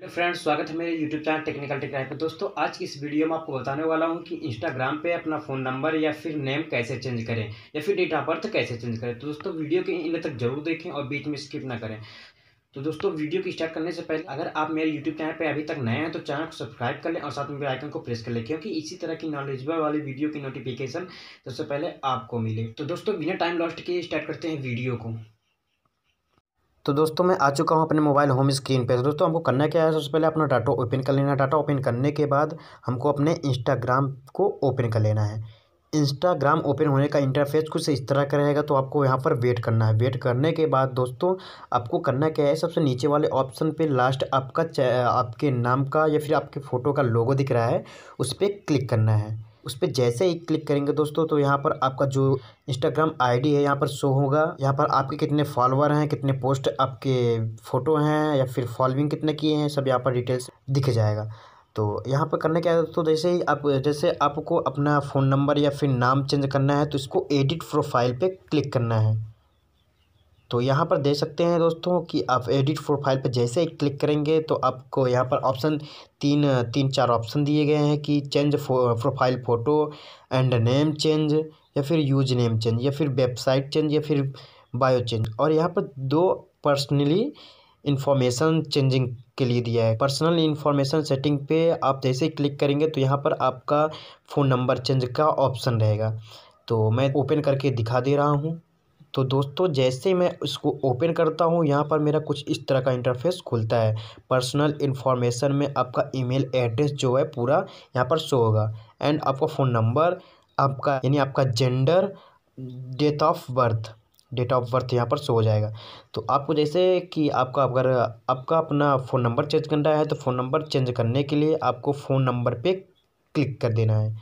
hello friends स्वागत है मेरे यूट्यूब चैनल टेक्निकल टेक्नाइक पर दोस्तों आज की इस वीडियो में आपको बताने वाला हूँ कि इंस्टाग्राम पे अपना फ़ोन नंबर या फिर नेम कैसे चेंज करें या फिर डेट ऑफ बर्थ कैसे चेंज करें तो दोस्तों वीडियो के इन तक जरूर देखें और बीच में स्किप ना करें तो दोस्तों वीडियो की स्टार्ट करने से पहले अगर आप मेरे यूट्यूब चैनल पर अभी तक नए हैं तो चैनल को सब्सक्राइब कर लें और साथ में बेल आइकन को प्रेस कर लें क्योंकि इसी तरह की नॉलेजबल वाली वीडियो की नोटिफिकेशन सबसे पहले आपको मिले तो दोस्तों बिना टाइम लॉस्ट के स्टार्ट करते हैं वीडियो को तो दोस्तों मैं आ चुका हूँ अपने मोबाइल होम स्क्रीन पे तो दोस्तों हमको करना क्या है सबसे पहले अपना डाटा ओपन कर लेना डाटा ओपन करने के बाद हमको अपने इंस्टाग्राम को ओपन कर लेना है इंस्टाग्राम ओपन होने का इंटरफेस कुछ इस तरह का रहेगा तो आपको यहाँ पर वेट करना है वेट करने के बाद दोस्तों आपको करना क्या है सबसे नीचे वाले ऑप्शन पे लास्ट आपका आपके नाम का या फिर आपके फ़ोटो का लोगो दिख रहा है उस पर क्लिक करना है उस पर जैसे ही क्लिक करेंगे दोस्तों तो यहाँ पर आपका जो इंस्टाग्राम आईडी है यहाँ पर शो होगा यहाँ पर आपके कितने फॉलोअर हैं कितने पोस्ट आपके फ़ोटो हैं या फिर फॉलोइंग कितने किए हैं सब यहाँ पर डिटेल्स दिख जाएगा तो यहाँ पर करने क्या है दोस्तों जैसे ही आप जैसे आपको अपना फ़ोन नंबर या फिर नाम चेंज करना है तो इसको एडिट प्रोफाइल पे क्लिक करना है तो यहाँ पर देख सकते हैं दोस्तों कि आप एडिट प्रोफाइल पर जैसे ही क्लिक करेंगे तो आपको यहाँ पर ऑप्शन तीन तीन चार ऑप्शन दिए गए हैं कि change profile photo and name change या फिर यूज नेम चेंज या फिर वेबसाइट चेंज या फिर बायो चेंज और यहाँ पर दो पर्सनली इन्फॉर्मेशन चेंजिंग के लिए दिया है पर्सनल इन्फॉर्मेशन सेटिंग पे आप जैसे ही क्लिक करेंगे तो यहाँ पर आपका फ़ोन नंबर चेंज का ऑप्शन रहेगा तो मैं ओपन करके दिखा दे रहा हूँ तो दोस्तों जैसे मैं इसको ओपन करता हूँ यहाँ पर मेरा कुछ इस तरह का इंटरफेस खुलता है पर्सनल इन्फॉर्मेशन में आपका ईमेल एड्रेस जो है पूरा यहाँ पर शो होगा एंड आपका फ़ोन नंबर आपका यानी आपका gender date of birth date of birth यहाँ पर शो हो जाएगा तो आपको जैसे कि आपका अगर आपका अपना फ़ोन नंबर चेंज करना है तो फ़ोन नंबर चेंज करने के लिए आपको फ़ोन नंबर पे क्लिक कर देना है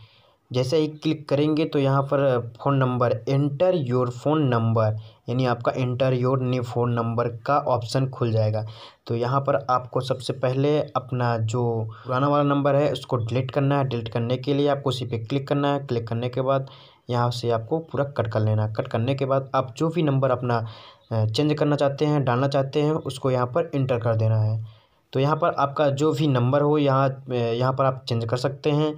जैसे ही क्लिक करेंगे तो यहाँ पर phone number enter your phone number यानी आपका enter your new phone number का ऑप्शन खुल जाएगा तो यहाँ पर आपको सबसे पहले अपना जो पुराना वाला नंबर है उसको डिलीट करना है डिलीट करने के लिए आपको उसी पे क्लिक करना है क्लिक करने के बाद यहाँ से आपको पूरा कट कर लेना कट करने के बाद आप जो भी नंबर अपना चेंज करना चाहते हैं डालना चाहते हैं उसको यहाँ पर इंटर कर देना है तो यहाँ पर आपका जो भी नंबर हो यहाँ यहाँ पर आप चेंज कर सकते हैं